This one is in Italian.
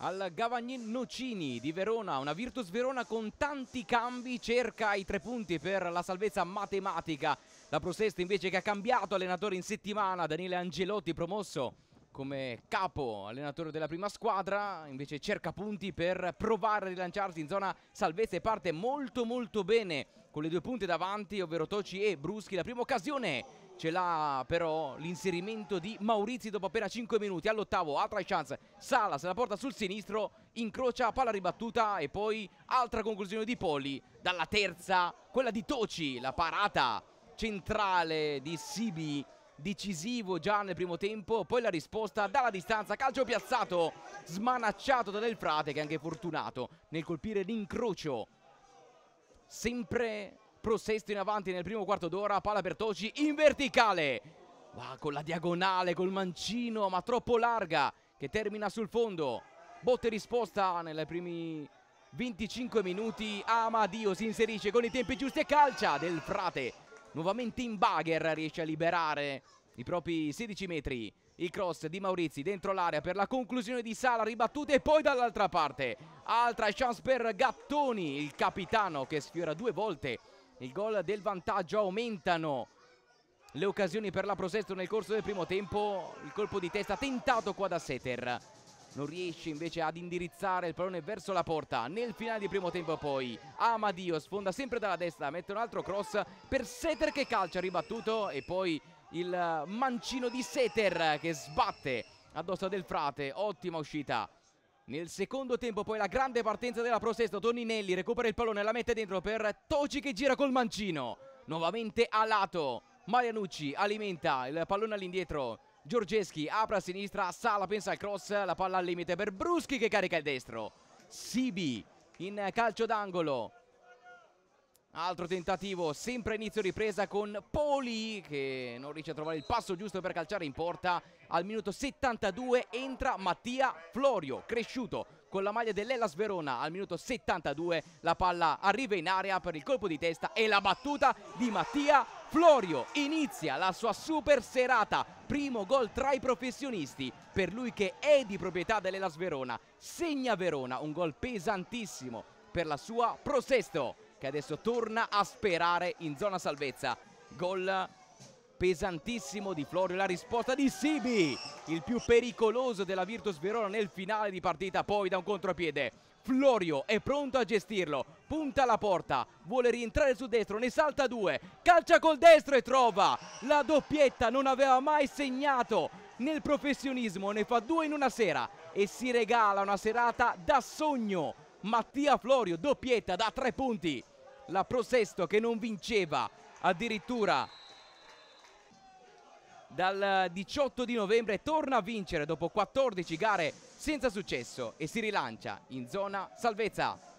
al Gavagnin Nocini di Verona, una Virtus Verona con tanti cambi, cerca i tre punti per la salvezza matematica. La Prosesta invece che ha cambiato allenatore in settimana, Daniele Angelotti promosso come capo allenatore della prima squadra, invece cerca punti per provare a rilanciarsi in zona salvezza e parte molto molto bene con le due punte davanti, ovvero Toci e Bruschi, la prima occasione ce l'ha però l'inserimento di Maurizi dopo appena 5 minuti all'ottavo, altra chance, Sala se la porta sul sinistro, incrocia, palla ribattuta e poi altra conclusione di Poli, dalla terza quella di Toci, la parata centrale di Sibi decisivo già nel primo tempo, poi la risposta dalla distanza, calcio piazzato, smanacciato da Del Frate che è anche fortunato nel colpire l'incrocio sempre pro sesto in avanti nel primo quarto d'ora, palla per Toci in verticale. Va con la diagonale, col mancino, ma troppo larga, che termina sul fondo. Botte risposta nei primi 25 minuti. Amadio si inserisce con i tempi giusti e calcia del Frate. Nuovamente in bagher riesce a liberare i propri 16 metri. Il cross di Maurizi dentro l'area per la conclusione di Sala ribattute e poi dall'altra parte. Altra chance per Gattoni, il capitano che sfiora due volte il gol del vantaggio, aumentano le occasioni per la Prosesto nel corso del primo tempo, il colpo di testa tentato qua da Seter, non riesce invece ad indirizzare il pallone verso la porta, nel finale di primo tempo poi Amadio sfonda sempre dalla destra, mette un altro cross per Seter che calcia, ribattuto e poi il mancino di Seter che sbatte addosso Del Frate, ottima uscita nel secondo tempo poi la grande partenza della Prosesto, Toninelli recupera il pallone, e la mette dentro per Toci che gira col mancino, nuovamente a lato, Marianucci alimenta il pallone all'indietro, Giorgeschi apre a sinistra, Sala pensa al cross, la palla al limite per Bruschi che carica il destro, Sibi in calcio d'angolo, Altro tentativo, sempre inizio ripresa con Poli che non riesce a trovare il passo giusto per calciare in porta. Al minuto 72 entra Mattia Florio, cresciuto con la maglia dell'Ellas Verona. Al minuto 72 la palla arriva in area per il colpo di testa e la battuta di Mattia Florio. Inizia la sua super serata, primo gol tra i professionisti per lui che è di proprietà dell'Ellas Verona. Segna Verona, un gol pesantissimo per la sua prosesto che adesso torna a sperare in zona salvezza. Gol pesantissimo di Florio, la risposta di Sibi, il più pericoloso della Virtus Verona nel finale di partita, poi da un contropiede. Florio è pronto a gestirlo, punta la porta, vuole rientrare su destro, ne salta due, calcia col destro e trova la doppietta, non aveva mai segnato nel professionismo, ne fa due in una sera e si regala una serata da sogno Mattia Florio, doppietta da tre punti. La Pro Sesto che non vinceva addirittura dal 18 di novembre torna a vincere dopo 14 gare senza successo e si rilancia in zona salvezza.